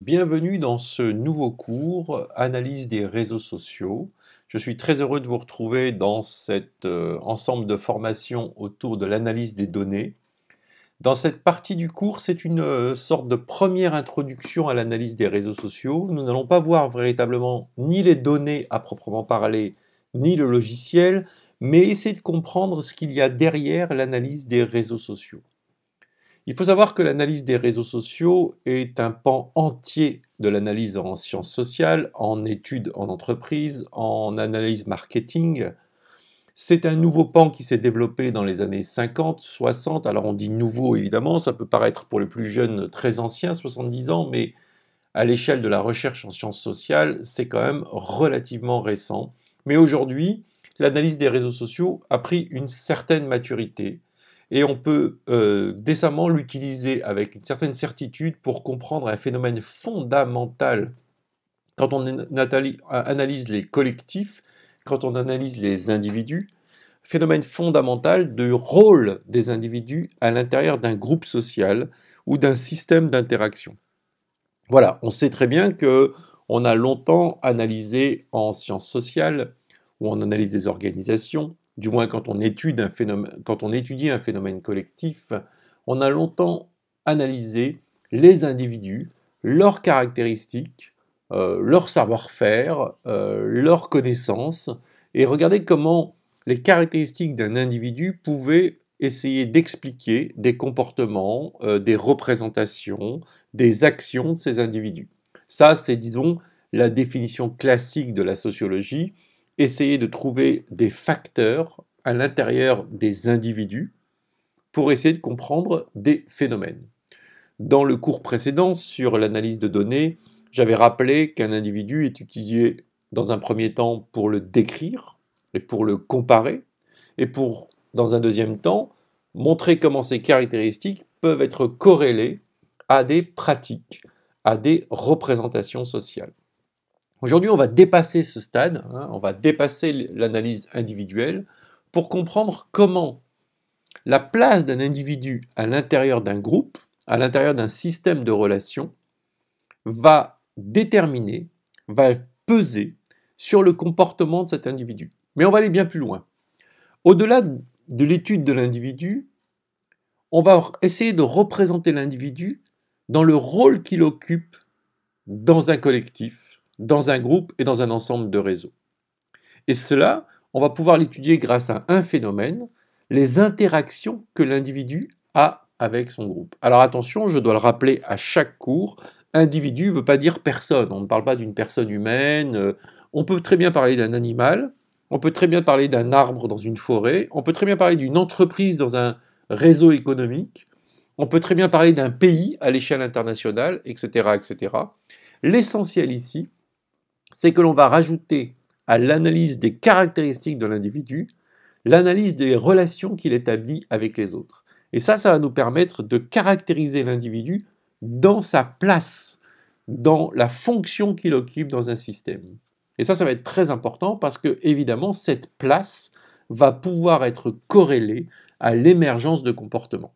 Bienvenue dans ce nouveau cours Analyse des réseaux sociaux. Je suis très heureux de vous retrouver dans cet euh, ensemble de formations autour de l'analyse des données. Dans cette partie du cours, c'est une euh, sorte de première introduction à l'analyse des réseaux sociaux. Nous n'allons pas voir véritablement ni les données à proprement parler, ni le logiciel, mais essayer de comprendre ce qu'il y a derrière l'analyse des réseaux sociaux. Il faut savoir que l'analyse des réseaux sociaux est un pan entier de l'analyse en sciences sociales, en études en entreprise, en analyse marketing. C'est un nouveau pan qui s'est développé dans les années 50, 60. Alors on dit nouveau évidemment, ça peut paraître pour les plus jeunes très ancien, 70 ans, mais à l'échelle de la recherche en sciences sociales, c'est quand même relativement récent. Mais aujourd'hui, l'analyse des réseaux sociaux a pris une certaine maturité et on peut euh, décemment l'utiliser avec une certaine certitude pour comprendre un phénomène fondamental. Quand on euh, analyse les collectifs, quand on analyse les individus, phénomène fondamental du rôle des individus à l'intérieur d'un groupe social ou d'un système d'interaction. Voilà, on sait très bien que on a longtemps analysé en sciences sociales, ou en analyse des organisations, du moins quand on, étudie un phénomène, quand on étudie un phénomène collectif, on a longtemps analysé les individus, leurs caractéristiques, euh, leur savoir-faire, euh, leurs connaissances, et regarder comment les caractéristiques d'un individu pouvaient essayer d'expliquer des comportements, euh, des représentations, des actions de ces individus. Ça, c'est, disons, la définition classique de la sociologie, essayer de trouver des facteurs à l'intérieur des individus pour essayer de comprendre des phénomènes. Dans le cours précédent sur l'analyse de données, j'avais rappelé qu'un individu est utilisé dans un premier temps pour le décrire et pour le comparer, et pour, dans un deuxième temps, montrer comment ses caractéristiques peuvent être corrélées à des pratiques, à des représentations sociales. Aujourd'hui, on va dépasser ce stade, hein, on va dépasser l'analyse individuelle pour comprendre comment la place d'un individu à l'intérieur d'un groupe, à l'intérieur d'un système de relations, va déterminer, va peser sur le comportement de cet individu. Mais on va aller bien plus loin. Au-delà de l'étude de l'individu, on va essayer de représenter l'individu dans le rôle qu'il occupe dans un collectif, dans un groupe et dans un ensemble de réseaux. Et cela, on va pouvoir l'étudier grâce à un phénomène, les interactions que l'individu a avec son groupe. Alors attention, je dois le rappeler à chaque cours, individu ne veut pas dire personne, on ne parle pas d'une personne humaine, euh, on peut très bien parler d'un animal, on peut très bien parler d'un arbre dans une forêt, on peut très bien parler d'une entreprise dans un réseau économique, on peut très bien parler d'un pays à l'échelle internationale, etc. etc. L'essentiel ici, c'est que l'on va rajouter à l'analyse des caractéristiques de l'individu l'analyse des relations qu'il établit avec les autres. Et ça, ça va nous permettre de caractériser l'individu dans sa place, dans la fonction qu'il occupe dans un système. Et ça, ça va être très important parce que, évidemment, cette place va pouvoir être corrélée à l'émergence de comportements.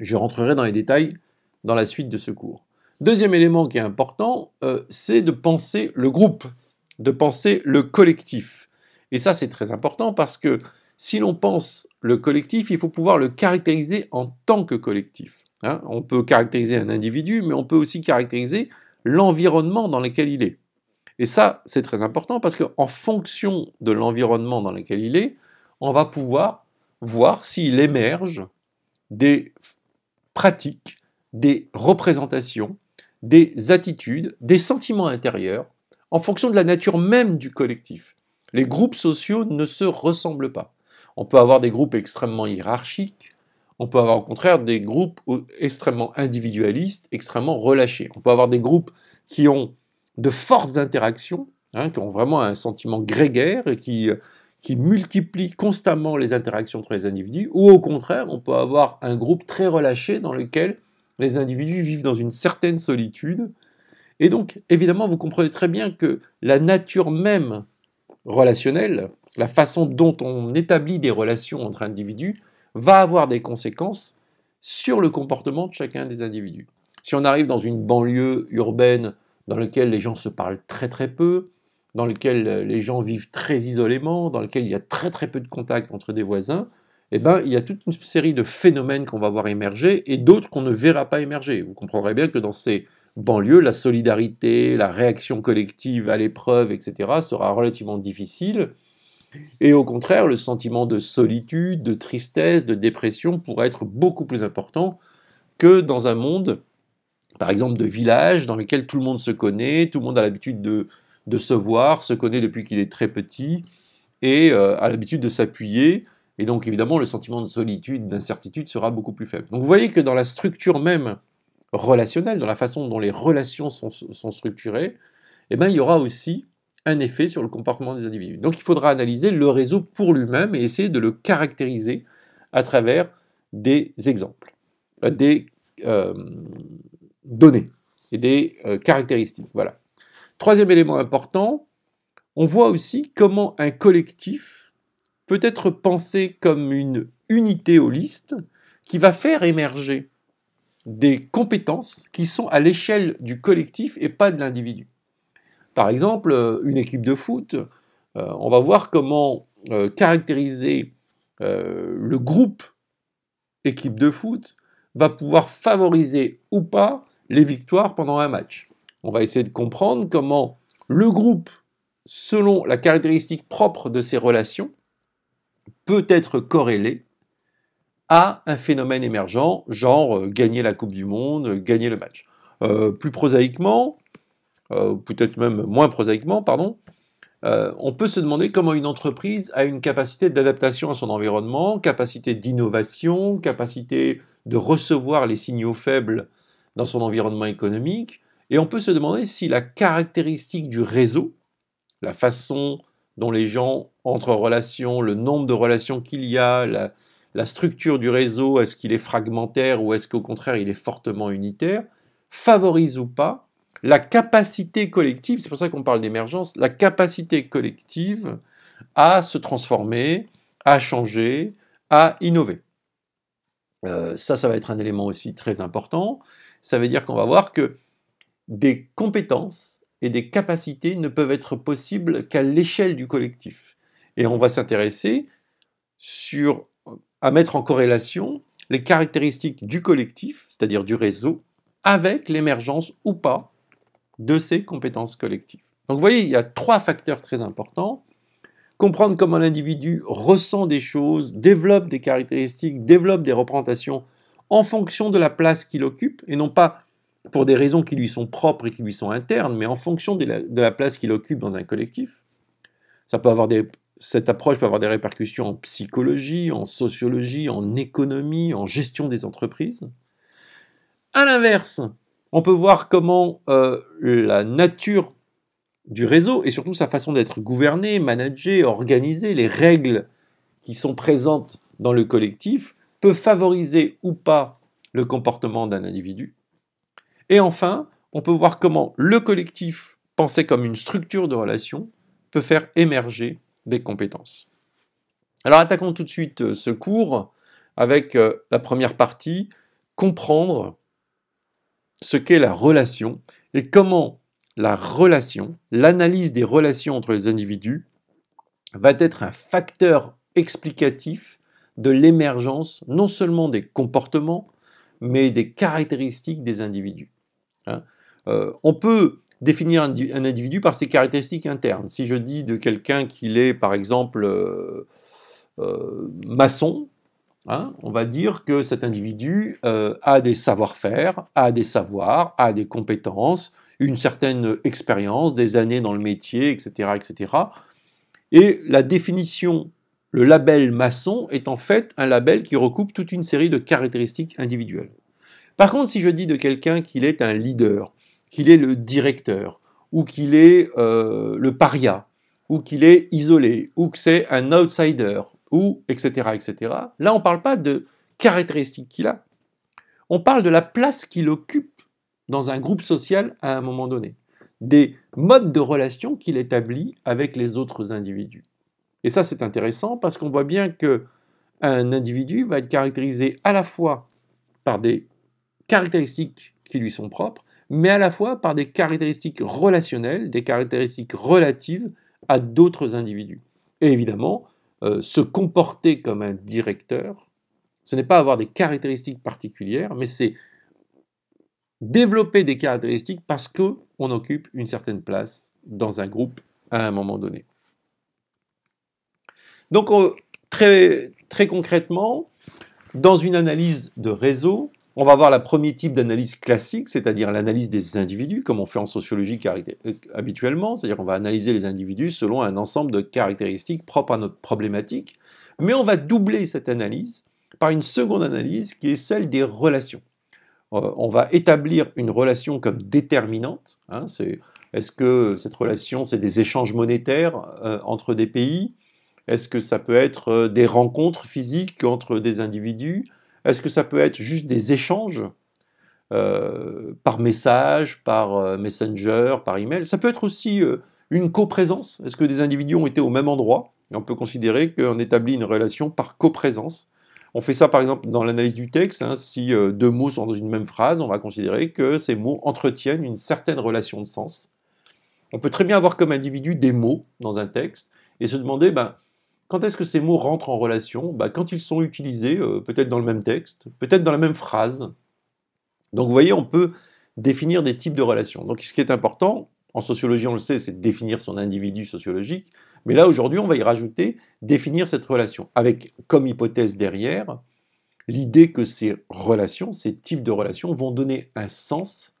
Je rentrerai dans les détails dans la suite de ce cours. Deuxième élément qui est important, euh, c'est de penser le groupe, de penser le collectif. Et ça, c'est très important parce que si l'on pense le collectif, il faut pouvoir le caractériser en tant que collectif. Hein. on peut caractériser un individu, mais on peut aussi caractériser l'environnement dans lequel il est. Et ça, c'est très important parce qu'en fonction de l'environnement dans lequel il est, on va pouvoir voir s'il émerge des pratiques, des représentations, des attitudes, des sentiments intérieurs, en fonction de la nature même du collectif. Les groupes sociaux ne se ressemblent pas. On peut avoir des groupes extrêmement hiérarchiques, on peut avoir au contraire des groupes euh, extrêmement individualistes, extrêmement relâchés. On peut avoir des groupes qui ont de fortes interactions, hein, qui ont vraiment un sentiment grégaire, qui, euh, qui multiplient constamment les interactions entre les individus, ou au contraire, on peut avoir un groupe très relâché dans lequel les individus vivent dans une certaine solitude. Et donc, évidemment, vous comprenez très bien que la nature même relationnelle, la façon dont on établit des relations entre individus, va avoir des conséquences sur le comportement de chacun des individus. Si on arrive dans une banlieue urbaine dans laquelle les gens se parlent très très peu, dans laquelle les gens vivent très isolément, dans laquelle il y a très très peu de contact entre des voisins, eh ben, il y a toute une série de phénomènes qu'on va voir émerger et d'autres qu'on ne verra pas émerger. Vous comprendrez bien que dans ces banlieues, la solidarité, la réaction collective à l'épreuve, etc., sera relativement difficile. Et au contraire, le sentiment de solitude, de tristesse, de dépression pourrait être beaucoup plus important que dans un monde, par exemple, de village dans lequel tout le monde se connaît, tout le monde a l'habitude de, se voir, se connaît depuis qu'il est très petit, et euh, a l'habitude de s'appuyer et donc évidemment, le sentiment de solitude, d'incertitude sera beaucoup plus faible. Donc vous voyez que dans la structure même relationnelle, dans la façon dont les relations sont, structurées, eh ben, il y aura aussi un effet sur le comportement des individus. Donc il faudra analyser le réseau pour lui-même et essayer de le caractériser à travers des exemples, euh, des euh, données et des euh, caractéristiques. Voilà. Troisième élément important, on voit aussi comment un collectif peut être pensée comme une unité holiste qui va faire émerger des compétences qui sont à l'échelle du collectif et pas de l'individu. Par exemple, euh, une équipe de foot, euh, on va voir comment euh, caractériser le groupe équipe de foot va pouvoir favoriser ou pas les victoires pendant un match. On va essayer de comprendre comment le groupe, selon la caractéristique propre de ses relations, peut être corrélé à un phénomène émergent, genre euh, gagner la Coupe du Monde, euh, gagner le match. Euh, plus prosaïquement, peut-être même moins prosaïquement, pardon, on peut se demander comment une entreprise a une capacité d'adaptation à son environnement, capacité d'innovation, capacité de recevoir les signaux faibles dans son environnement économique, et on peut se demander si la caractéristique du réseau, la façon dont les gens entre relations, relation, le nombre de relations qu'il y a, la, structure du réseau, est-ce qu'il est fragmentaire ou est-ce qu'au contraire il est fortement unitaire, favorise ou pas la capacité collective, c'est pour ça qu'on parle d'émergence, la capacité collective à se transformer, à changer, à innover. Euh, ça, ça va être un élément aussi très important. Ça veut dire qu'on va voir que des compétences et des capacités ne peuvent être possibles qu'à l'échelle du collectif. Et on va s'intéresser sur à mettre en corrélation les caractéristiques du collectif, c'est-à-dire du réseau, avec l'émergence ou pas de ces compétences collectives. Donc vous voyez, il y a trois facteurs très importants. Comprendre comment l'individu ressent des choses, développe des caractéristiques, développe des représentations en fonction de la place qu'il occupe, et non pas pour des raisons qui lui sont propres et qui lui sont internes, mais en fonction de la, place qu'il occupe dans un collectif. Ça peut avoir cette approche peut avoir des répercussions en psychologie, en sociologie, en économie, en gestion des entreprises. À l'inverse, on peut voir comment euh, la nature du réseau et surtout sa façon d'être gouverné, managé, organisé, les règles qui sont présentes dans le collectif peut favoriser ou pas le comportement d'un individu et enfin, on peut voir comment le collectif, pensé comme une structure de relation, peut faire émerger des compétences. Alors attaquons tout de suite euh, ce cours avec euh, la première partie, comprendre ce qu'est la relation et comment la relation, l'analyse des relations entre les individus, va être un facteur explicatif de l'émergence non seulement des comportements, mais des caractéristiques des individus. Hein. Euh, on peut définir un, individu par ses caractéristiques internes. Si je dis de quelqu'un qu'il est, par exemple, euh, euh, maçon, hein, on va dire que cet individu a des savoir-faire, a des savoirs, a des compétences, une certaine expérience, des années dans le métier, etc., etc. Et la définition le label maçon est en fait un label qui recoupe toute une série de caractéristiques individuelles. Par contre, si je dis de quelqu'un qu'il est un leader, qu'il est le directeur, ou qu'il est euh, le paria, ou qu'il est isolé, ou que c'est un outsider, ou etc., etc., là on ne parle pas de caractéristiques qu'il a, on parle de la place qu'il occupe dans un groupe social à un moment donné, des modes de relation qu'il établit avec les autres individus. Et ça c'est intéressant parce qu'on voit bien que un individu va être caractérisé à la fois par des caractéristiques qui lui sont propres, mais à la fois par des caractéristiques relationnelles, des caractéristiques relatives à d'autres individus. Et évidemment, euh, se comporter comme un directeur, ce n'est pas avoir des caractéristiques particulières, mais c'est développer des caractéristiques parce qu'on occupe une certaine place dans un groupe à un moment donné. Donc, euh, très, très concrètement, dans une analyse de réseau, on va avoir le premier type d'analyse classique, c'est-à-dire l'analyse des individus, comme on fait en sociologie euh, habituellement, c'est-à-dire on va analyser les individus selon un ensemble de caractéristiques propres à notre problématique, mais on va doubler cette analyse par une seconde analyse qui est celle des relations. Euh, on va établir une relation comme déterminante, hein, est-ce que cette relation, c'est des échanges monétaires euh, entre des pays Est-ce que ça peut être des rencontres physiques entre des individus est-ce que ça peut être juste des échanges euh, par message, par euh, messenger, par email Ça peut être aussi euh, une coprésence. Est-ce que des individus ont été au même endroit On peut considérer qu'on établit une relation par coprésence. On fait ça par exemple dans l'analyse du texte. Hein. si deux mots sont dans une même phrase, on va considérer que ces mots entretiennent une certaine relation de sens. On peut très bien avoir comme individu des mots dans un texte et se demander, ben, quand est-ce que ces mots rentrent en relation bah, Quand ils sont utilisés, euh, peut-être dans le même texte, peut-être dans la même phrase. Donc vous voyez, on peut définir des types de relations. Donc ce qui est important, en sociologie on le sait, c'est définir son individu sociologique, mais là aujourd'hui on va y rajouter définir cette relation, avec comme hypothèse derrière l'idée que ces relations, ces types de relations vont donner un sens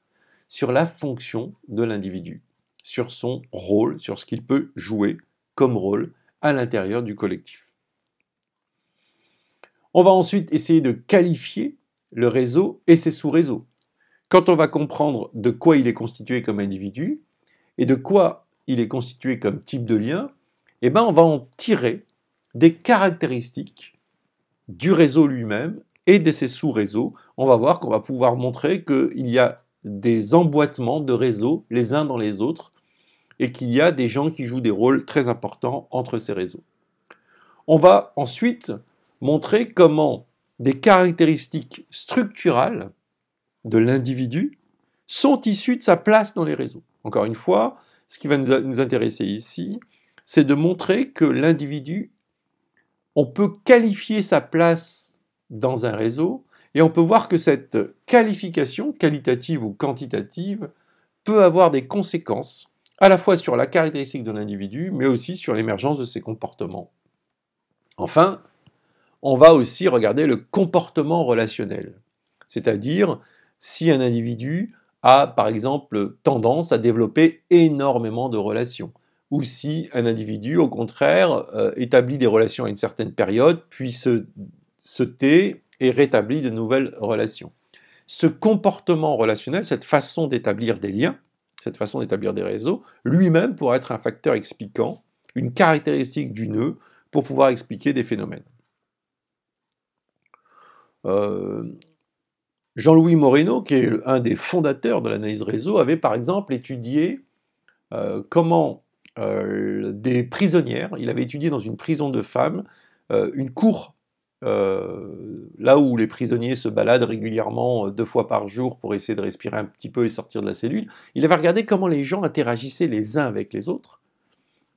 sur la fonction de l'individu, sur son rôle, sur ce qu'il peut jouer comme rôle à l'intérieur du collectif. On va ensuite essayer de qualifier le réseau et ses sous-réseaux. Quand on va comprendre de quoi il est constitué comme individu et de quoi il est constitué comme type de lien, eh ben on va en tirer des caractéristiques du réseau lui-même et de ses sous-réseaux. On va voir qu'on va pouvoir montrer qu'il y a des emboîtements de réseaux les uns dans les autres et qu'il y a des gens qui jouent des rôles très importants entre ces réseaux. On va ensuite montrer comment des caractéristiques structurales de l'individu sont issues de sa place dans les réseaux. Encore une fois, ce qui va nous intéresser ici, c'est de montrer que l'individu, on peut qualifier sa place dans un réseau et on peut voir que cette qualification, qualitative ou quantitative, peut avoir des conséquences à la fois sur la caractéristique de l'individu, mais aussi sur l'émergence de ses comportements. Enfin, on va aussi regarder le comportement relationnel, c'est-à-dire si un individu a, par exemple, tendance à développer énormément de relations, ou si un individu, au contraire, euh, établit des relations à une certaine période, puis se, se tait et rétablit de nouvelles relations. Ce comportement relationnel, cette façon d'établir des liens, cette façon d'établir des réseaux, lui-même pourrait être un facteur expliquant, une caractéristique du nœud, pour pouvoir expliquer des phénomènes. Euh, Jean-Louis Moreno, qui est un des fondateurs de l'analyse réseau, avait par exemple étudié euh, comment euh, des prisonnières, il avait étudié dans une prison de femmes, une cour euh, là où les prisonniers se baladent régulièrement euh, deux fois par jour pour essayer de respirer un petit peu et sortir de la cellule, il avait regardé comment les gens interagissaient les uns avec les autres.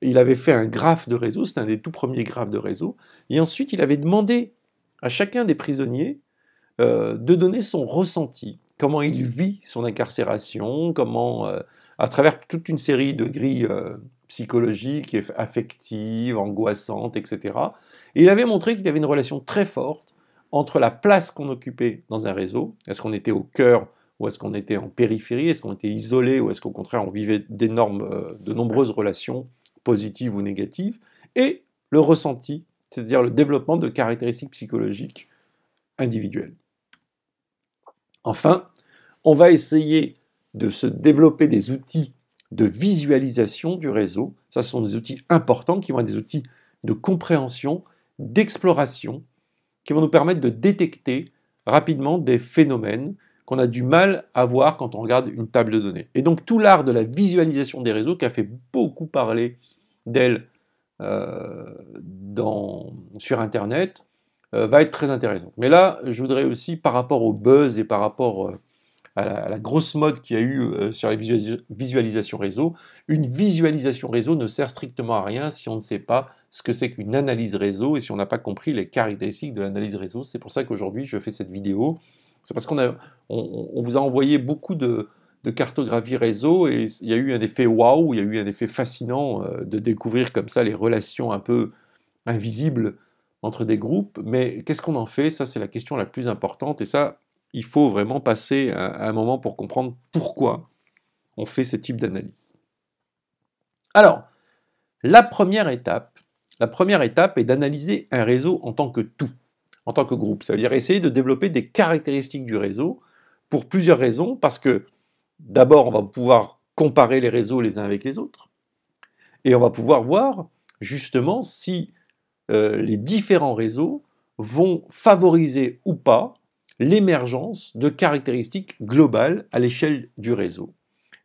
Il avait fait un graphe de réseau, c'est un des tout premiers graphes de réseau, et ensuite il avait demandé à chacun des prisonniers euh, de donner son ressenti, comment il vit son incarcération, comment, à travers toute une série de grilles psychologique, affective, angoissante, etc. Et il avait montré qu'il y avait une relation très forte entre la place qu'on occupait dans un réseau, est-ce qu'on était au cœur ou est-ce qu'on était en périphérie, est-ce qu'on était isolé ou est-ce qu'au contraire on vivait d'énormes, euh, de nombreuses relations positives ou négatives, et le ressenti, c'est-à-dire le développement de caractéristiques psychologiques individuelles. Enfin, on va essayer de se développer des outils de visualisation du réseau. ce sont des outils importants qui vont être des outils de compréhension, d'exploration, qui vont nous permettre de détecter rapidement des phénomènes qu'on a du mal à voir quand on regarde une table de données. Et donc tout l'art de la visualisation des réseaux qui a fait beaucoup parler d'elle euh, sur Internet euh, va être très intéressant. Mais là, je voudrais aussi, par rapport au buzz et par rapport euh, à la, grosse mode qu'il y a eu euh, sur les visualisations réseau. Une visualisation réseau ne sert strictement à rien si on ne sait pas ce que c'est qu'une analyse réseau et si on n'a pas compris les caractéristiques de l'analyse réseau. C'est pour ça qu'aujourd'hui je fais cette vidéo. C'est parce qu'on on vous a envoyé beaucoup de, cartographies cartographie réseau et il y a eu un effet waouh, il y a eu un effet fascinant euh, de découvrir comme ça les relations un peu invisibles entre des groupes. Mais qu'est-ce qu'on en fait Ça, c'est la question la plus importante et ça, il faut vraiment passer un moment pour comprendre pourquoi on fait ce type d'analyse. Alors, la première étape, la première étape est d'analyser un réseau en tant que tout, en tant que groupe. Ça veut dire essayer de développer des caractéristiques du réseau pour plusieurs raisons, parce que d'abord, on va pouvoir comparer les réseaux les uns avec les autres, et on va pouvoir voir justement si euh, les différents réseaux vont favoriser ou pas l'émergence de caractéristiques globales à l'échelle du réseau.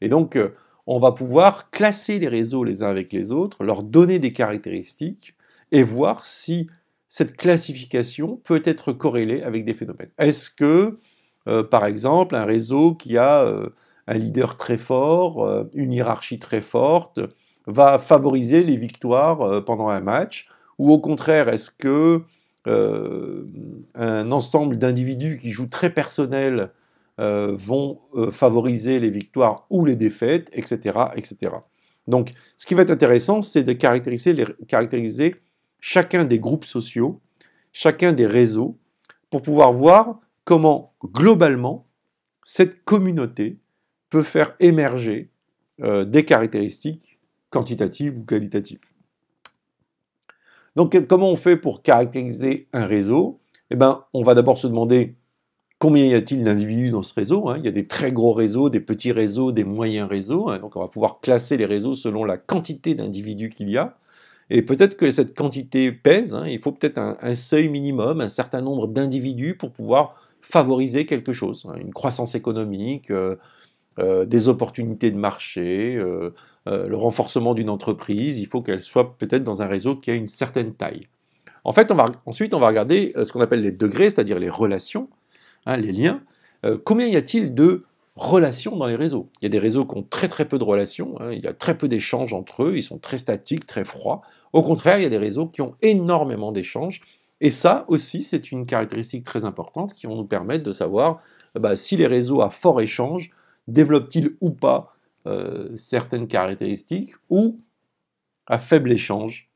Et donc, euh, on va pouvoir classer les réseaux les uns avec les autres, leur donner des caractéristiques et voir si cette classification peut être corrélée avec des phénomènes. Est-ce que, euh, par exemple, un réseau qui a euh, un leader très fort, une hiérarchie très forte, va favoriser les victoires pendant un match Ou au contraire, est-ce que euh, un ensemble d'individus qui jouent très personnel euh, vont euh, favoriser les victoires ou les défaites, etc., etc. Donc, ce qui va être intéressant, c'est de caractériser chacun des groupes sociaux, chacun des réseaux, pour pouvoir voir comment, globalement, cette communauté peut faire émerger des caractéristiques quantitatives ou qualitatives. Donc comment on fait pour caractériser un réseau Eh bien, on va d'abord se demander combien y a-t-il d'individus dans ce réseau hein Il y a des très gros réseaux, des petits réseaux, des moyens réseaux. Hein. donc on va pouvoir classer les réseaux selon la quantité d'individus qu'il y a. Et peut-être que cette quantité pèse, hein. il faut peut-être un, seuil minimum, un certain nombre d'individus pour pouvoir favoriser quelque chose, une croissance économique, euh, euh, des opportunités de marché, euh, euh, le renforcement d'une entreprise, il faut qu'elle soit peut-être dans un réseau qui a une certaine taille. En fait, ensuite, on va regarder euh, ce qu'on appelle les degrés, c'est-à-dire les relations, hein, les liens. Euh, combien y a-t-il de relations dans les réseaux Il y a des réseaux qui ont très très peu de relations, hein, il y a très peu d'échanges entre eux, ils sont très statiques, très froids. Au contraire, il y a des réseaux qui ont énormément d'échanges. Et ça aussi, c'est une caractéristique très importante qui va nous permettre de savoir bah, si les réseaux à fort échange développent-ils ou pas euh, certaines caractéristiques ou à faible échange.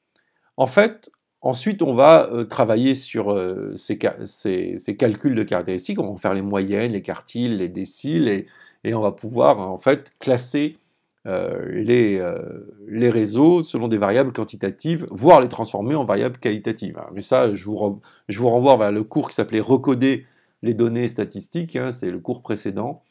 En fait, ensuite, on va euh, travailler sur euh, ces, calculs de caractéristiques. On va faire les moyennes, les quartiles, les déciles, et, on va pouvoir en fait classer les, réseaux selon des variables quantitatives, voire les transformer en variables qualitatives. Hein, mais ça, je vous, je renvoie vers le cours qui s'appelait Recoder les données statistiques. Hein, c'est le cours précédent.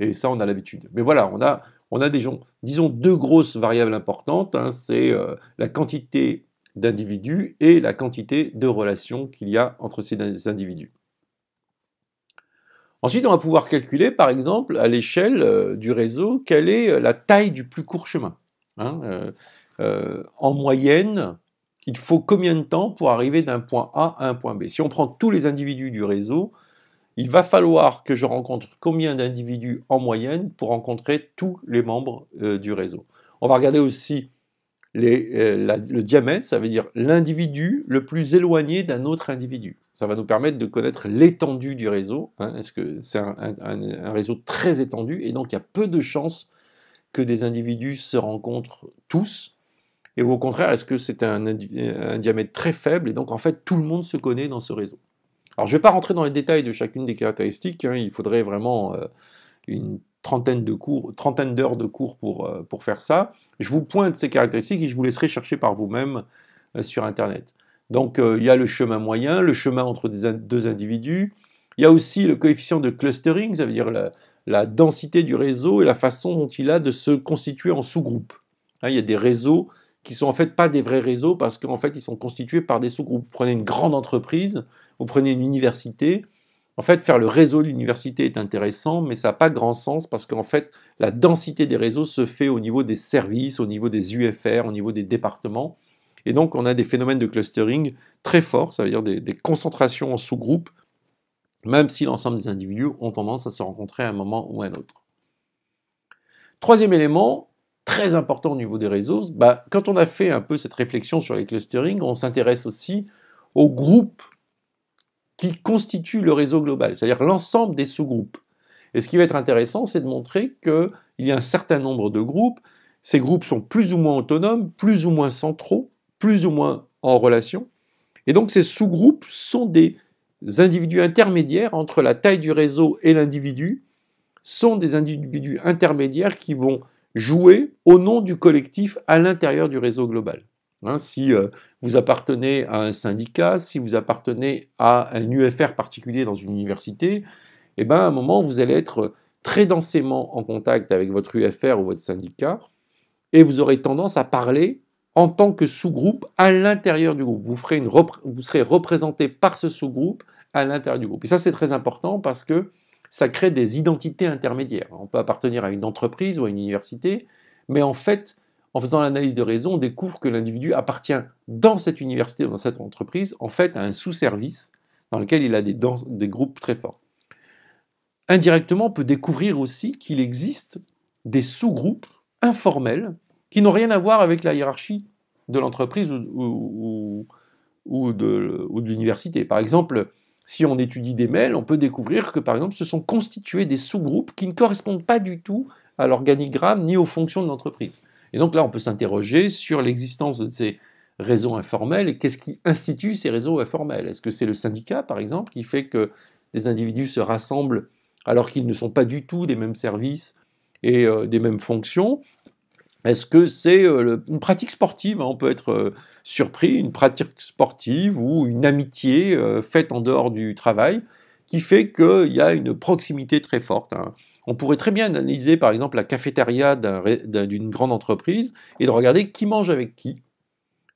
Et ça, on a l'habitude. Mais voilà, on a, on a des gens, disons deux grosses variables importantes, hein, c'est euh, la quantité d'individus et la quantité de relations qu'il y a entre ces individus. Ensuite, on va pouvoir calculer, par exemple, à l'échelle euh, du réseau, quelle est euh, la taille du plus court chemin. Hein, en moyenne, il faut combien de temps pour arriver d'un point A à un point B Si on prend tous les individus du réseau, il va falloir que je rencontre combien d'individus en moyenne pour rencontrer tous les membres euh, du réseau. On va regarder aussi euh, le diamètre, ça veut dire l'individu le plus éloigné d'un autre individu. Ça va nous permettre de connaître l'étendue du réseau. Hein. Est-ce que c'est un, réseau très étendu et donc il y a peu de chances que des individus se rencontrent tous et au contraire, est-ce que c'est un diamètre très faible et donc en fait tout le monde se connaît dans ce réseau je ne vais pas rentrer dans les détails de chacune des caractéristiques, hein. il faudrait vraiment euh, une trentaine de cours, trentaine d'heures de cours pour, euh, pour faire ça. Je vous pointe ces caractéristiques et je vous laisserai chercher par vous-même euh, sur Internet. Donc il y a le chemin moyen, le chemin entre deux individus, il y a aussi le coefficient de clustering, ça veut dire la, densité du réseau et la façon dont il a de se constituer en sous-groupes. Hein, il y a des réseaux qui sont en fait pas des vrais réseaux parce qu'en fait ils sont constitués par des sous-groupes. Vous prenez une grande entreprise, vous prenez une université. En fait, faire le réseau de l'université est intéressant, mais ça n'a pas grand sens parce qu'en fait, la densité des réseaux se fait au niveau des services, au niveau des UFR, au niveau des départements. Et donc, on a des phénomènes de clustering très forts, ça veut dire des, des concentrations en sous-groupes, même si l'ensemble des individus ont tendance à se rencontrer à un moment ou à un autre. Troisième élément, très important au niveau des réseaux, bah, quand on a fait un peu cette réflexion sur les clustering, on s'intéresse aussi aux groupes qui constituent le réseau global, c'est-à-dire l'ensemble des sous-groupes. Et ce qui va être intéressant, c'est de montrer qu'il y a un certain nombre de groupes. Ces groupes sont plus ou moins autonomes, plus ou moins centraux, plus ou moins en relation. Et donc ces sous-groupes sont des individus intermédiaires entre la taille du réseau et l'individu, sont des individus intermédiaires qui vont jouer au nom du collectif à l'intérieur du réseau global. Hein, si euh, vous appartenez à un syndicat, si vous appartenez à un UFR particulier dans une université, eh ben, à un moment, vous allez être très densément en contact avec votre UFR ou votre syndicat, et vous aurez tendance à parler en tant que sous-groupe à l'intérieur du groupe. Vous, ferez une vous serez représenté par ce sous-groupe à l'intérieur du groupe. Et ça, c'est très important parce que ça crée des identités intermédiaires. On peut appartenir à une entreprise ou à une université, mais en fait, en faisant l'analyse de raison, on découvre que l'individu appartient dans cette université, dans cette entreprise, en fait à un sous-service dans lequel il a des, groupes très forts. Indirectement, on peut découvrir aussi qu'il existe des sous-groupes informels qui n'ont rien à voir avec la hiérarchie de l'entreprise ou, de l'université. Par exemple, si on étudie des mails, on peut découvrir que par exemple se sont constitués des sous-groupes qui ne correspondent pas du tout à l'organigramme ni aux fonctions de l'entreprise. Et donc là, on peut s'interroger sur l'existence de ces réseaux informels et qu'est-ce qui institue ces réseaux informels. Est-ce que c'est le syndicat, par exemple, qui fait que des individus se rassemblent alors qu'ils ne sont pas du tout des mêmes services et euh, des mêmes fonctions est-ce que c'est euh, une pratique sportive hein, On peut être euh, surpris, une pratique sportive ou une amitié euh, faite en dehors du travail qui fait qu'il y a une proximité très forte. Hein? On pourrait très bien analyser par exemple la cafétéria d'une grande entreprise et de regarder qui mange avec qui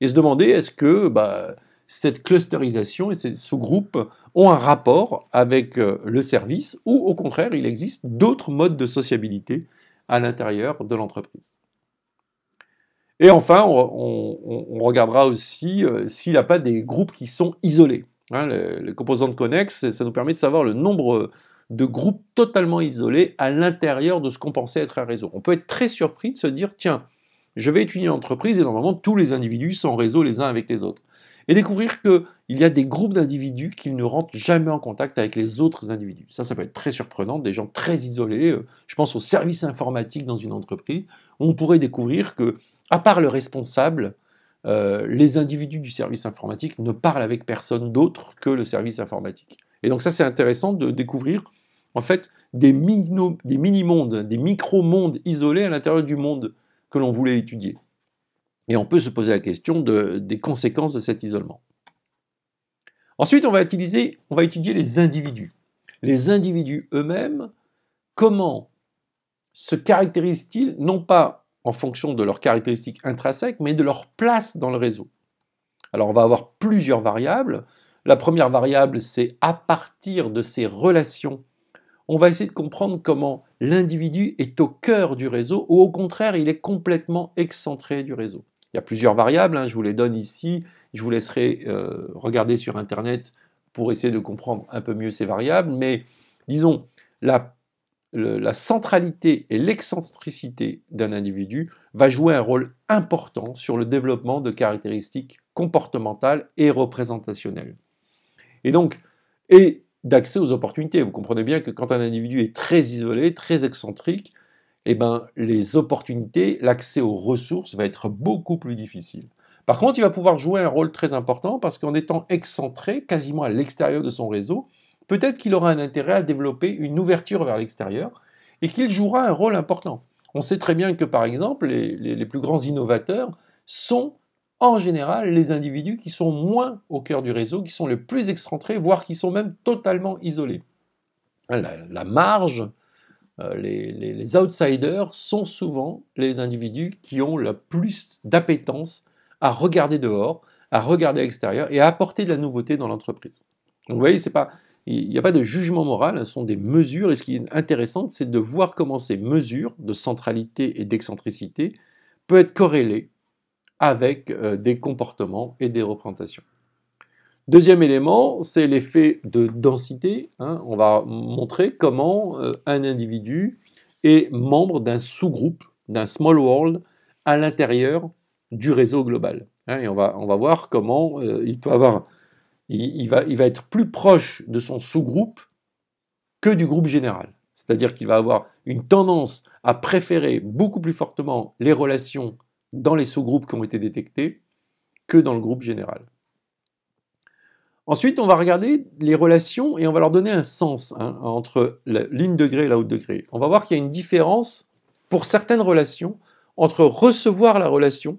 et se demander est-ce que bah, cette clusterisation et ces sous-groupes ont un rapport avec le service ou au contraire il existe d'autres modes de sociabilité à l'intérieur de l'entreprise. Et enfin, on, regardera aussi euh, s'il n'y a pas des groupes qui sont isolés. Hein, les, composantes connexes, ça nous permet de savoir le nombre de groupes totalement isolés à l'intérieur de ce qu'on pensait être un réseau. On peut être très surpris de se dire, tiens, je vais étudier une entreprise et normalement tous les individus sont en réseau les uns avec les autres. Et découvrir qu'il y a des groupes d'individus qui ne rentrent jamais en contact avec les autres individus. Ça, ça peut être très surprenant, des gens très isolés. Euh, je pense aux services informatiques dans une entreprise. on pourrait découvrir que à part le responsable, euh, les individus du service informatique ne parlent avec personne d'autre que le service informatique. Et donc ça, c'est intéressant de découvrir, en fait, des mini-mondes, des, micro-mondes isolés à l'intérieur du monde que l'on voulait étudier. Et on peut se poser la question des conséquences de cet isolement. Ensuite, on va, on va étudier les individus. Les individus eux-mêmes, comment se caractérisent-ils, non pas en fonction de leurs caractéristiques intrinsèques, mais de leur place dans le réseau. Alors on va avoir plusieurs variables. La première variable, c'est à partir de ces relations, on va essayer de comprendre comment l'individu est au cœur du réseau ou au contraire, il est complètement excentré du réseau. Il y a plusieurs variables, hein. je vous les donne ici, je vous laisserai euh, regarder sur Internet pour essayer de comprendre un peu mieux ces variables, mais disons, la la centralité et l'excentricité d'un individu va jouer un rôle important sur le développement de caractéristiques comportementales et représentationnelles. Et donc, et d'accès aux opportunités. Vous comprenez bien que quand un individu est très isolé, très excentrique, eh ben, les opportunités, l'accès aux ressources va être beaucoup plus difficile. Par contre, il va pouvoir jouer un rôle très important parce qu'en étant excentré, quasiment à l'extérieur de son réseau, peut-être qu'il aura un intérêt à développer une ouverture vers l'extérieur et qu'il jouera un rôle important. On sait très bien que, par exemple, les, plus grands innovateurs sont en général les individus qui sont moins au cœur du réseau, qui sont les plus excentrés, voire qui sont même totalement isolés. La, marge, euh, les, outsiders sont souvent les individus qui ont la plus d'appétence à regarder dehors, à regarder à l'extérieur et à apporter de la nouveauté dans l'entreprise. vous voyez, ce pas, il n'y a pas de jugement moral, ce sont des mesures, et ce qui est intéressant, c'est de voir comment ces mesures de centralité et d'excentricité peuvent être corrélées avec euh, des comportements et des représentations. Deuxième élément, c'est l'effet de densité. Hein. On va montrer comment euh, un individu est membre d'un sous-groupe, d'un small world, à l'intérieur du réseau global. Hein. et on va, on va voir comment euh, il peut avoir il, va, être plus proche de son sous-groupe que du groupe général. C'est-à-dire qu'il va avoir une tendance à préférer beaucoup plus fortement les relations dans les sous-groupes qui ont été détectés que dans le groupe général. Ensuite, on va regarder les relations et on va leur donner un sens hein, entre la ligne degré et la haute degré. On va voir qu'il y a une différence pour certaines relations entre recevoir la relation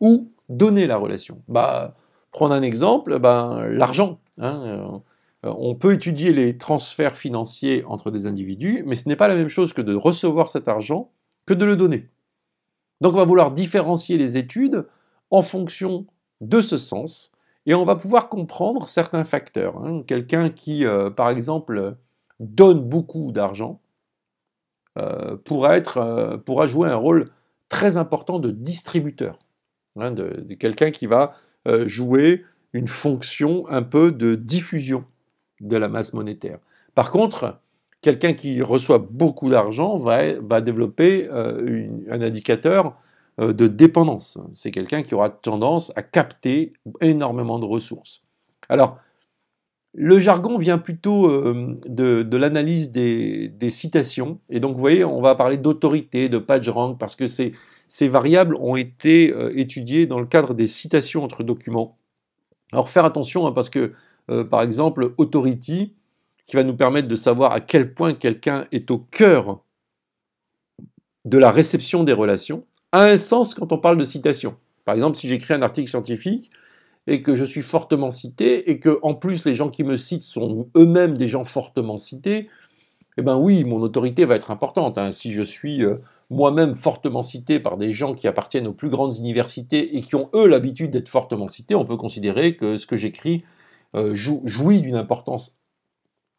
ou donner la relation. Bah, prendre un exemple, ben, l'argent. Hein, euh, on peut étudier les transferts financiers entre des individus, mais ce n'est pas la même chose que de recevoir cet argent que de le donner. Donc on va vouloir différencier les études en fonction de ce sens, et on va pouvoir comprendre certains facteurs. Hein. Quelqu'un qui, euh, par exemple, donne beaucoup d'argent euh, pourra, être, pourra jouer un rôle très important de distributeur, hein, de quelqu'un qui va euh, jouer une fonction un peu de diffusion de la masse monétaire. Par contre, quelqu'un qui reçoit beaucoup d'argent va, développer euh, un indicateur euh, de dépendance. C'est quelqu'un qui aura tendance à capter énormément de ressources. Alors, le jargon vient plutôt de, l'analyse des, des, citations. Et donc, vous voyez, on va parler d'autorité, de page rank, parce que c'est ces variables ont été euh, étudiées dans le cadre des citations entre documents. Alors faire attention hein, parce que, euh, par exemple, Authority, qui va nous permettre de savoir à quel point quelqu'un est au cœur de la réception des relations, a un sens quand on parle de citation. Par exemple, si j'écris un article scientifique et que je suis fortement cité et que en plus les gens qui me citent sont eux-mêmes des gens fortement cités, eh bien oui, mon autorité va être importante. Hein. Si je suis euh, moi-même fortement cité par des gens qui appartiennent aux plus grandes universités et qui ont eux l'habitude d'être fortement cités, on peut considérer que ce que j'écris euh, jouit d'une importance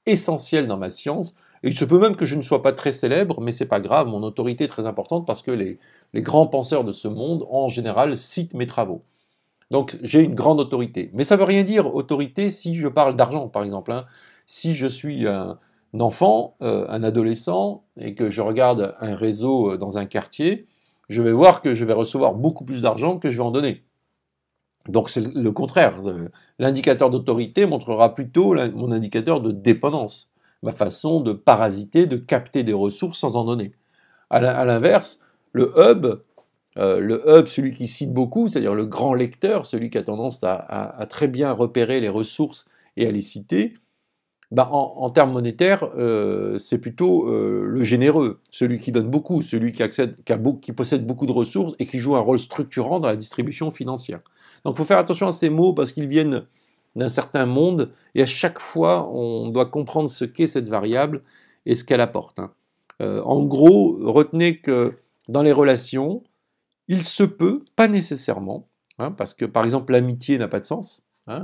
essentielle dans ma science. Et il se peut même que je ne sois pas très célèbre, mais c'est pas grave, mon autorité est très importante parce que les, grands penseurs de ce monde, en général, citent mes travaux. Donc j'ai une grande autorité. Mais ça ne veut rien dire autorité si je parle d'argent, par exemple. Hein. Si je suis un, d'enfant, euh, un adolescent, et que je regarde un réseau euh, dans un quartier, je vais voir que je vais recevoir beaucoup plus d'argent que je vais en donner. Donc c'est le contraire. Euh, l'indicateur d'autorité montrera plutôt mon indicateur de dépendance, ma façon de parasiter, de capter des ressources sans en donner. À l'inverse, le hub, le hub, celui qui cite beaucoup, c'est-à-dire le grand lecteur, celui qui a tendance à, très bien repérer les ressources et à les citer, bah, en, termes monétaires, euh, c'est plutôt euh, le généreux, celui qui donne beaucoup, celui qui, accède, possède beaucoup de ressources et qui joue un rôle structurant dans la distribution financière. Donc il faut faire attention à ces mots parce qu'ils viennent d'un certain monde et à chaque fois on doit comprendre ce qu'est cette variable et ce qu'elle apporte. Hein. Euh, en gros, retenez que dans les relations, il se peut, pas nécessairement, hein, parce que par exemple l'amitié n'a pas de sens. Hein,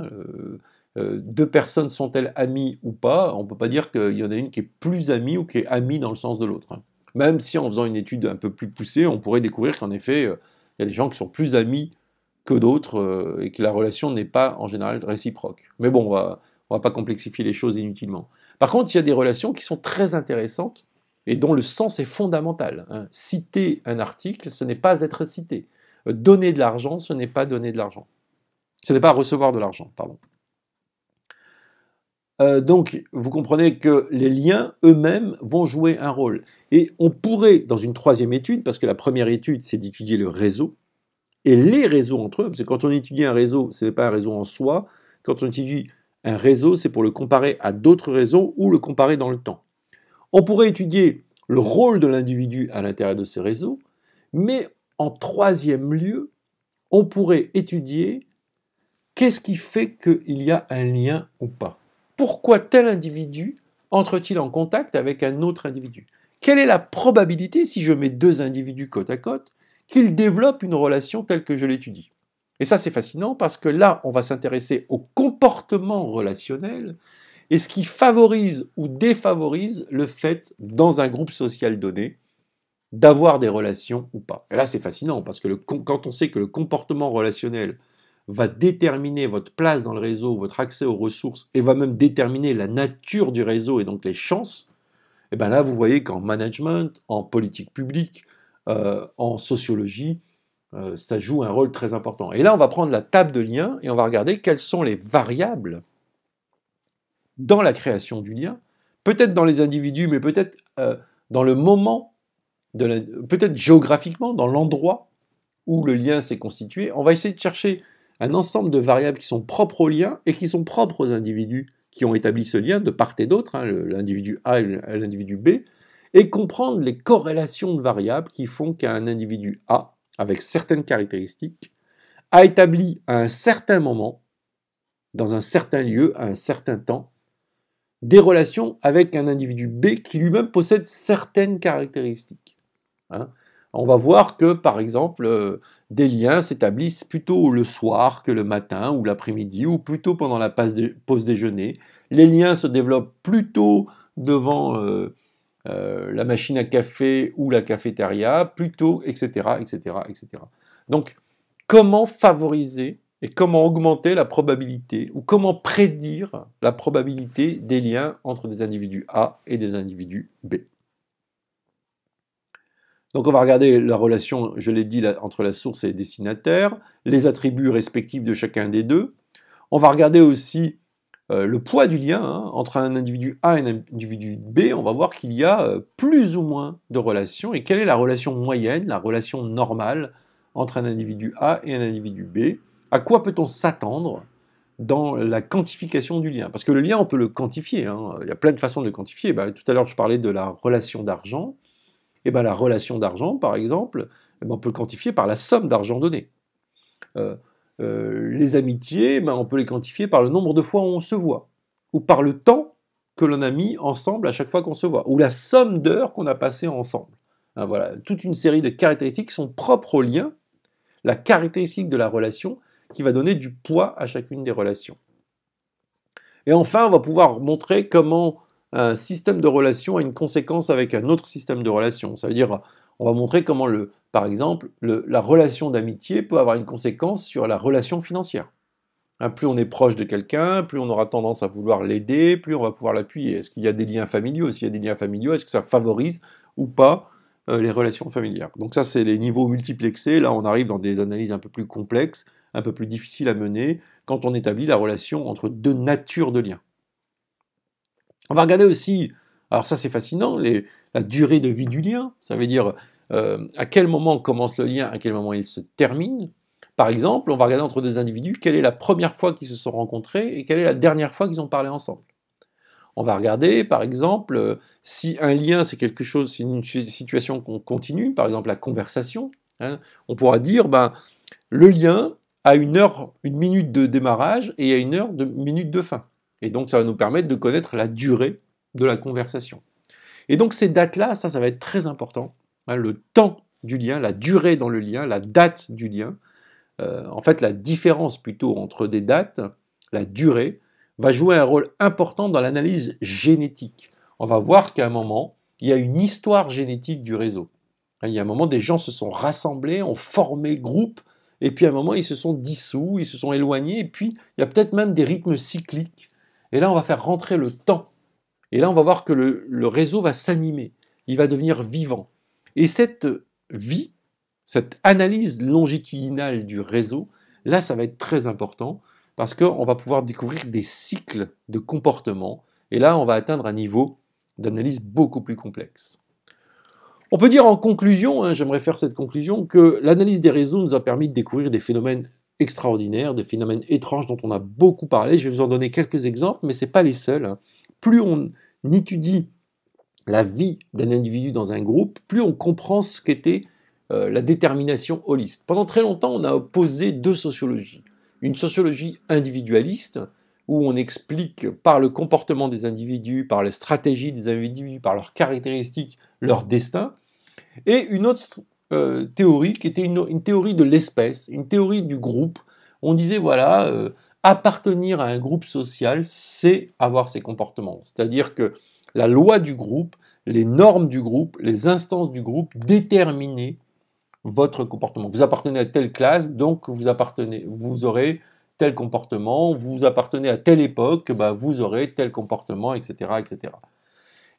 euh, deux personnes sont-elles amies ou pas On ne peut pas dire qu'il y en a une qui est plus amie ou qui est amie dans le sens de l'autre. Hein. Même si en faisant une étude un peu plus poussée, on pourrait découvrir qu'en effet, euh, il y a des gens qui sont plus amis que d'autres euh, et que la relation n'est pas en général réciproque. Mais bon, on va, va pas complexifier les choses inutilement. Par contre, il y a des relations qui sont très intéressantes et dont le sens est fondamental. Hein. Citer un article, ce n'est pas être cité. Donner de l'argent, ce n'est pas donner de l'argent. Ce n'est pas recevoir de l'argent, pardon. Euh, donc, vous comprenez que les liens eux-mêmes vont jouer un rôle. Et on pourrait, dans une troisième étude, parce que la première étude, c'est d'étudier le réseau, et les réseaux entre eux, parce que quand on étudie un réseau, ce n'est pas un réseau en soi, quand on étudie un réseau, c'est pour le comparer à d'autres réseaux ou le comparer dans le temps. On pourrait étudier le rôle de l'individu à l'intérieur de ces réseaux, mais en troisième lieu, on pourrait étudier qu'est-ce qui fait qu'il y a un lien ou pas pourquoi tel individu entre-t-il en contact avec un autre individu Quelle est la probabilité, si je mets deux individus côte à côte, qu'ils développent une relation telle que je l'étudie Et ça, c'est fascinant parce que là, on va s'intéresser au comportement relationnel et ce qui favorise ou défavorise le fait, dans un groupe social donné, d'avoir des relations ou pas. Et là, c'est fascinant parce que quand on sait que le comportement relationnel va déterminer votre place dans le réseau, votre accès aux ressources, et va même déterminer la nature du réseau et donc les chances, et eh bien là, vous voyez qu'en management, en politique publique, euh, en sociologie, euh, ça joue un rôle très important. Et là, on va prendre la table de liens et on va regarder quelles sont les variables dans la création du lien, peut-être dans les individus, mais peut-être euh, dans le moment, peut-être géographiquement, dans l'endroit où le lien s'est constitué. On va essayer de chercher un ensemble de variables qui sont propres aux liens et qui sont propres aux individus qui ont établi ce lien de part et d'autre, hein, l'individu A et l'individu B, et comprendre les corrélations de variables qui font qu'un individu A, avec certaines caractéristiques, a établi à un certain moment, dans un certain lieu, à un certain temps, des relations avec un individu B qui lui-même possède certaines caractéristiques. Hein on va voir que, par exemple, euh, des liens s'établissent plutôt le soir que le matin ou l'après-midi, ou plutôt pendant la pause déjeuner. Les liens se développent plutôt devant euh, euh, la machine à café ou la cafétéria, plutôt, etc., etc., etc. Donc, comment favoriser et comment augmenter la probabilité, ou comment prédire la probabilité des liens entre des individus A et des individus B donc on va regarder la relation, je l'ai dit, entre la source et le destinataire, les attributs respectifs de chacun des deux. On va regarder aussi euh, le poids du lien hein. entre un individu A et un individu B. On va voir qu'il y a euh, plus ou moins de relations et quelle est la relation moyenne, la relation normale entre un individu A et un individu B. À quoi peut-on s'attendre dans la quantification du lien Parce que le lien, on peut le quantifier. Hein. Il y a plein de façons de le quantifier. Bah, tout à l'heure, je parlais de la relation d'argent. Eh ben, la relation d'argent, par exemple, eh ben, on peut le quantifier par la somme d'argent donnée. Euh, euh, les amitiés, ben, on peut les quantifier par le nombre de fois où on se voit, ou par le temps que l'on a mis ensemble à chaque fois qu'on se voit, ou la somme d'heures qu'on a passées ensemble. Hein, voilà, toute une série de caractéristiques sont propres au lien, la caractéristique de la relation qui va donner du poids à chacune des relations. Et enfin, on va pouvoir montrer comment un système de relation a une conséquence avec un autre système de relation. Ça veut dire, on va montrer comment, le, par exemple, la relation d'amitié peut avoir une conséquence sur la relation financière. Hein, plus on est proche de quelqu'un, plus on aura tendance à vouloir l'aider, plus on va pouvoir l'appuyer. Est-ce qu'il y a des liens familiaux S'il y a des liens familiaux, est-ce que ça favorise ou pas euh, les relations familiales Donc ça, c'est les niveaux multiplexés. Là, on arrive dans des analyses un peu plus complexes, un peu plus difficiles à mener quand on établit la relation entre deux natures de liens. On va regarder aussi, alors ça c'est fascinant, la durée de vie du lien. Ça veut dire euh, à quel moment commence le lien, à quel moment il se termine. Par exemple, on va regarder entre deux individus quelle est la première fois qu'ils se sont rencontrés et quelle est la dernière fois qu'ils ont parlé ensemble. On va regarder, par exemple, euh, si un lien, c'est quelque chose, c'est une situation qu'on continue, par exemple la conversation. Hein, on pourra dire, ben, le lien a une heure, une minute de démarrage et a une heure de minute de fin. Et donc ça va nous permettre de connaître la durée de la conversation. Et donc ces dates-là, ça, ça va être très important. Hein, le temps du lien, la durée dans le lien, la date du lien. Euh, en fait, la différence plutôt entre des dates, la durée, va jouer un rôle important dans l'analyse génétique. On va voir qu'à un moment, il y a une histoire génétique du réseau. Hein, il y a un moment, des gens se sont rassemblés, ont formé groupe, et puis à un moment, ils se sont dissous, ils se sont éloignés, et puis il y a peut-être même des rythmes cycliques et là, on va faire rentrer le temps. Et là, on va voir que le, réseau va s'animer, il va devenir vivant. Et cette vie, cette analyse longitudinale du réseau, là, ça va être très important parce qu'on va pouvoir découvrir des cycles de comportement. Et là, on va atteindre un niveau d'analyse beaucoup plus complexe. On peut dire en conclusion, hein, j'aimerais faire cette conclusion, que l'analyse des réseaux nous a permis de découvrir des phénomènes extraordinaires, des phénomènes étranges dont on a beaucoup parlé. Je vais vous en donner quelques exemples, mais ce n'est pas les seuls. Hein. Plus on étudie la vie d'un individu dans un groupe, plus on comprend ce qu'était euh, la détermination holiste. Pendant très longtemps, on a opposé deux sociologies. Une sociologie individualiste, où on explique par le comportement des individus, par les stratégies des individus, par leurs caractéristiques, leur destin, et une autre euh, théorie qui était une, théorie de l'espèce, une théorie du groupe. On disait, voilà, euh, appartenir à un groupe social, c'est avoir ses comportements. C'est-à-dire que la loi du groupe, les normes du groupe, les instances du groupe déterminaient votre comportement. Vous appartenez à telle classe, donc vous appartenez, vous aurez tel comportement, vous appartenez à telle époque, bah, vous aurez tel comportement, etc. etc.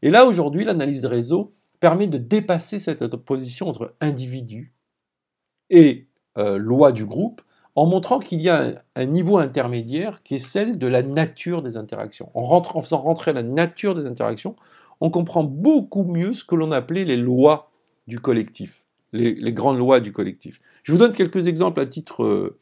Et là, aujourd'hui, l'analyse de réseau, permet de dépasser cette opposition entre individu et euh, loi du groupe en montrant qu'il y a un, niveau intermédiaire qui est celle de la nature des interactions. En, faisant rentrer la nature des interactions, on comprend beaucoup mieux ce que l'on appelait les lois du collectif, les, grandes lois du collectif. Je vous donne quelques exemples à titre, euh,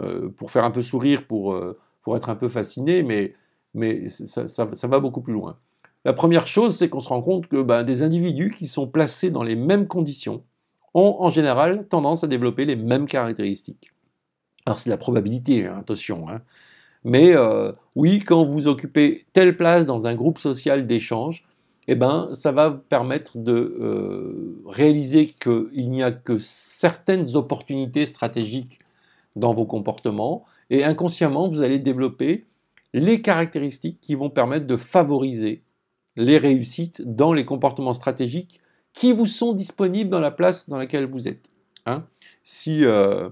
euh, pour faire un peu sourire, pour, pour être un peu fasciné, mais, mais ça va beaucoup plus loin. La première chose, c'est qu'on se rend compte que ben, des individus qui sont placés dans les mêmes conditions ont en général tendance à développer les mêmes caractéristiques. Alors c'est la probabilité, hein, attention. Hein. Mais euh, oui, quand vous occupez telle place dans un groupe social d'échange, eh ben, ça va vous permettre de euh, réaliser qu'il n'y a que certaines opportunités stratégiques dans vos comportements, et inconsciemment, vous allez développer les caractéristiques qui vont permettre de favoriser les réussites dans les comportements stratégiques qui vous sont disponibles dans la place dans laquelle vous êtes. Hein si, euh,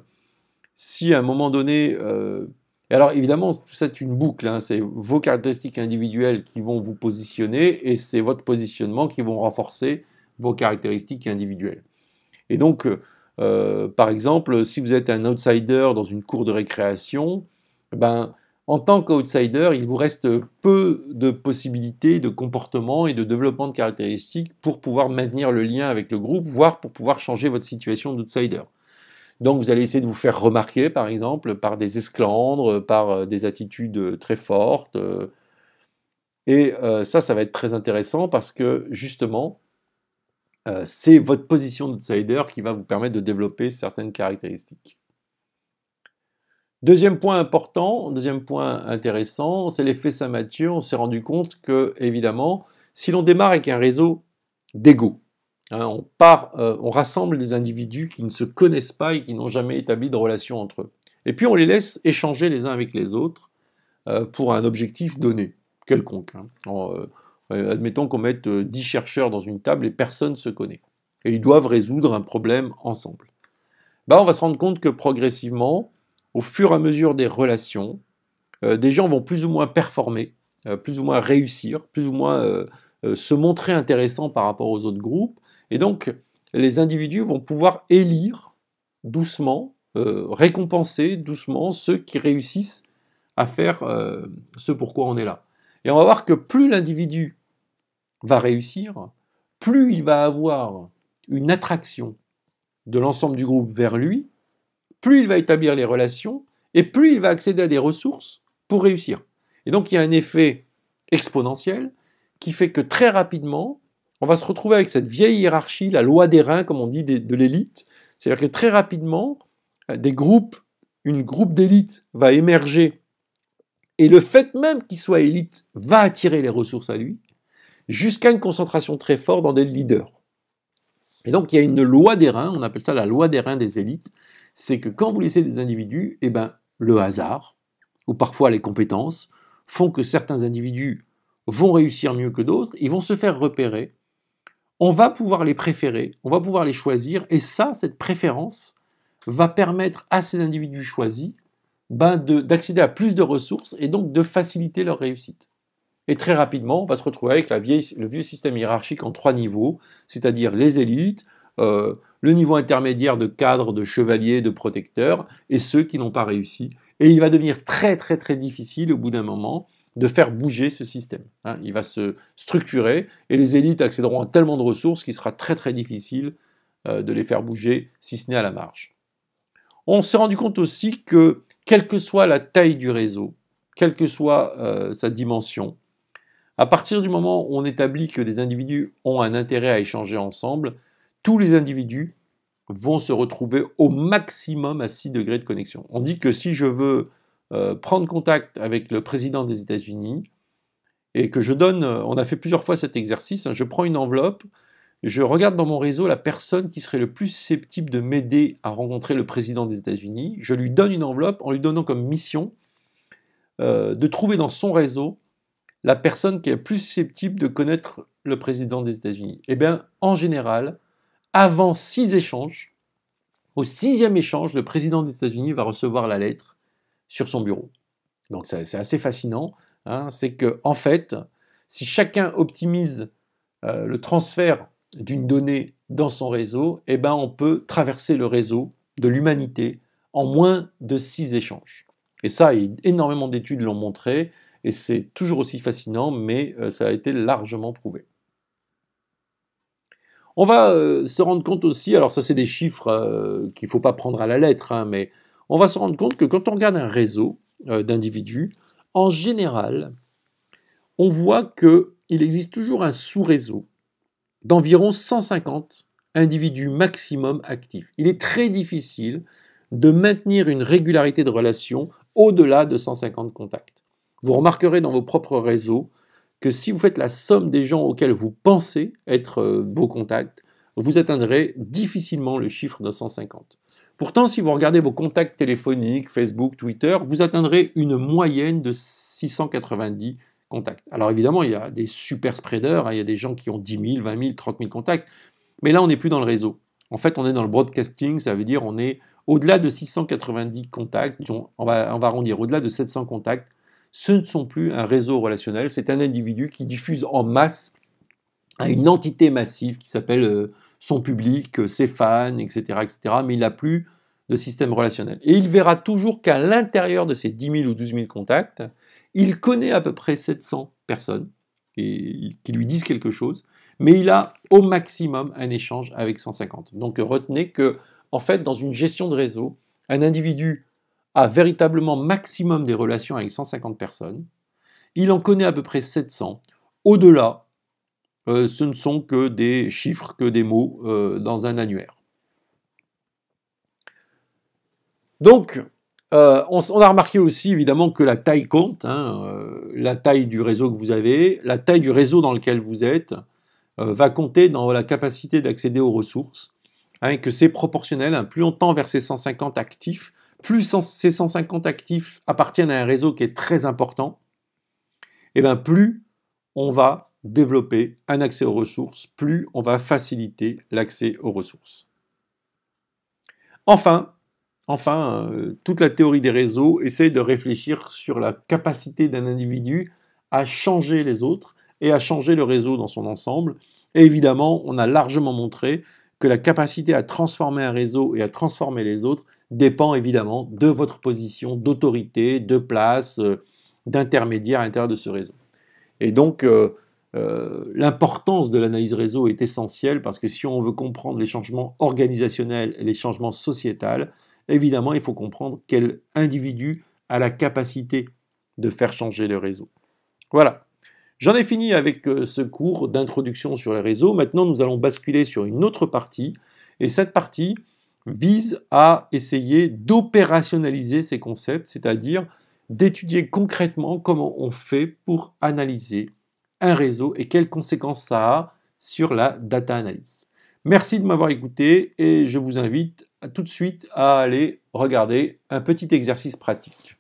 si à un moment donné... Euh, alors évidemment, tout ça est une boucle, hein, c'est vos caractéristiques individuelles qui vont vous positionner et c'est votre positionnement qui vont renforcer vos caractéristiques individuelles. Et donc, euh, par exemple, si vous êtes un outsider dans une cour de récréation, ben, en tant qu'outsider, il vous reste peu de possibilités de comportement et de développement de caractéristiques pour pouvoir maintenir le lien avec le groupe, voire pour pouvoir changer votre situation d'outsider. Donc vous allez essayer de vous faire remarquer, par exemple, par des esclandres, par euh, des attitudes très fortes. Euh. Et euh, ça, ça va être très intéressant parce que justement, c'est votre position d'outsider qui va vous permettre de développer certaines caractéristiques. Deuxième point important, deuxième point intéressant, c'est l'effet Saint-Mathieu. On s'est rendu compte que, évidemment, si l'on démarre avec un réseau d'ego, hein, on, euh, on rassemble des individus qui ne se connaissent pas et qui n'ont jamais établi de relation entre eux. Et puis on les laisse échanger les uns avec les autres euh, pour un objectif donné, quelconque. Hein. Euh, admettons qu'on mette 10 chercheurs dans une table et personne ne se connaît. Et ils doivent résoudre un problème ensemble. Bah, on va se rendre compte que progressivement, au fur et à mesure des relations, euh, des gens vont plus ou moins performer, euh, plus ou moins réussir, plus ou moins euh, se montrer intéressants par rapport aux autres groupes. Et donc, les individus vont pouvoir élire doucement, récompenser doucement ceux qui réussissent à faire ce pourquoi on est là. Et on va voir que plus l'individu va réussir, plus il va avoir une attraction de l'ensemble du groupe vers lui, plus il va établir les relations, et plus il va accéder à des ressources pour réussir. Et donc il y a un effet exponentiel qui fait que très rapidement, on va se retrouver avec cette vieille hiérarchie, la loi des reins, comme on dit, de l'élite. C'est-à-dire que très rapidement, euh, des groupes, une groupe d'élite va émerger, et le fait même qu'il soit élite va attirer les ressources à lui, jusqu'à une concentration très forte dans des leaders. Et donc il y a une loi des reins, on appelle ça la loi des reins des élites, c'est que quand vous laissez des individus, eh ben, le hasard, ou parfois les compétences, font que certains individus vont réussir mieux que d'autres, ils vont se faire repérer, on va pouvoir les préférer, on va pouvoir les choisir, et ça, cette préférence va permettre à ces individus choisis ben, d'accéder à plus de ressources et donc de faciliter leur réussite. Et très rapidement, on va se retrouver avec le vieux système hiérarchique en trois niveaux, c'est-à-dire les élites, euh, le niveau intermédiaire de cadres, de chevaliers, de protecteurs, et ceux qui n'ont pas réussi. Et il va devenir très très très difficile au bout d'un moment de faire bouger ce système. Hein. il va se structurer et les élites accéderont à tellement de ressources qu'il sera très très difficile euh, de les faire bouger, si ce n'est à la marge. On s'est rendu compte aussi que, quelle que soit la taille du réseau, quelle que soit euh, sa dimension, à partir du moment où on établit que des individus ont un intérêt à échanger ensemble, tous les individus vont se retrouver au maximum à 6 degrés de connexion. On dit que si je veux euh, prendre contact avec le président des États-Unis et que je donne, euh, on a fait plusieurs fois cet exercice, hein, je prends une enveloppe, je regarde dans mon réseau la personne qui serait le plus susceptible de m'aider à rencontrer le président des États-Unis, je lui donne une enveloppe en lui donnant comme mission euh, de trouver dans son réseau la personne qui est la plus susceptible de connaître le président des États-Unis. Eh bien, en général, avant six échanges. Au sixième échange, le président des États-Unis va recevoir la lettre sur son bureau. Donc c'est assez fascinant. Hein. c'est que en fait, si chacun optimise euh, le transfert d'une donnée dans son réseau, eh ben on peut traverser le réseau de l'humanité en moins de six échanges. Et ça, énormément d'études l'ont montré, et c'est toujours aussi fascinant, mais euh, ça a été largement prouvé. On va euh, se rendre compte aussi, alors ça c'est des chiffres euh, qu'il ne faut pas prendre à la lettre, hein, mais on va se rendre compte que quand on regarde un réseau euh, d'individus, en général, on voit qu'il existe toujours un sous-réseau d'environ 150 individus maximum actifs. Il est très difficile de maintenir une régularité de relation au-delà de 150 contacts. Vous remarquerez dans vos propres réseaux que si vous faites la somme des gens auxquels vous pensez être euh, vos contacts, vous atteindrez difficilement le chiffre de 150. Pourtant, si vous regardez vos contacts téléphoniques, Facebook, Twitter, vous atteindrez une moyenne de 690 contacts. Alors évidemment, il y a des super spreaders, hein, il y a des gens qui ont 10 000, 20 000, 30 000 contacts, mais là, on n'est plus dans le réseau. En fait, on est dans le broadcasting, ça veut dire on est au-delà de 690 contacts, on va, on va arrondir, au-delà de 700 contacts, ce ne sont plus un réseau relationnel, c'est un individu qui diffuse en masse à une entité massive qui s'appelle euh, son public, euh, ses fans, etc., etc. Mais il n'a plus de système relationnel. Et il verra toujours qu'à l'intérieur de ses 10 000 ou 12 000 contacts, il connaît à peu près 700 personnes qui lui disent quelque chose, mais il a au maximum un échange avec 150. Donc retenez que, en fait, dans une gestion de réseau, un individu a véritablement maximum des relations avec 150 personnes. Il en connaît à peu près 700. Au-delà, euh, ce ne sont que des chiffres, que des mots euh, dans un annuaire. Donc, euh, on, a remarqué aussi évidemment que la taille compte, hein, la taille du réseau que vous avez, la taille du réseau dans lequel vous êtes, va compter dans la capacité d'accéder aux ressources, hein, et que c'est proportionnel. Hein. plus longtemps vers ces 150 actifs, plus ces 150 actifs appartiennent à un réseau qui est très important, et eh ben, plus on va développer un accès aux ressources, plus on va faciliter l'accès aux ressources. Enfin, enfin, euh, toute la théorie des réseaux essaie de réfléchir sur la capacité d'un individu à changer les autres et à changer le réseau dans son ensemble. Et évidemment, on a largement montré que la capacité à transformer un réseau et à transformer les autres dépend évidemment de votre position d'autorité, de place, euh, d'intermédiaire à l'intérieur de ce réseau. Et donc, euh, euh, l'importance de l'analyse réseau est essentielle parce que si on veut comprendre les changements organisationnels les changements sociétals, évidemment, il faut comprendre quel individu a la capacité de faire changer le réseau. Voilà. J'en ai fini avec ce cours d'introduction sur les réseaux. Maintenant, nous allons basculer sur une autre partie. Et cette partie, vise à essayer d'opérationnaliser ces concepts, c'est-à-dire d'étudier concrètement comment on fait pour analyser un réseau et quelles conséquences ça a sur la data analyse. Merci de m'avoir écouté et je vous invite tout de suite à aller regarder un petit exercice pratique.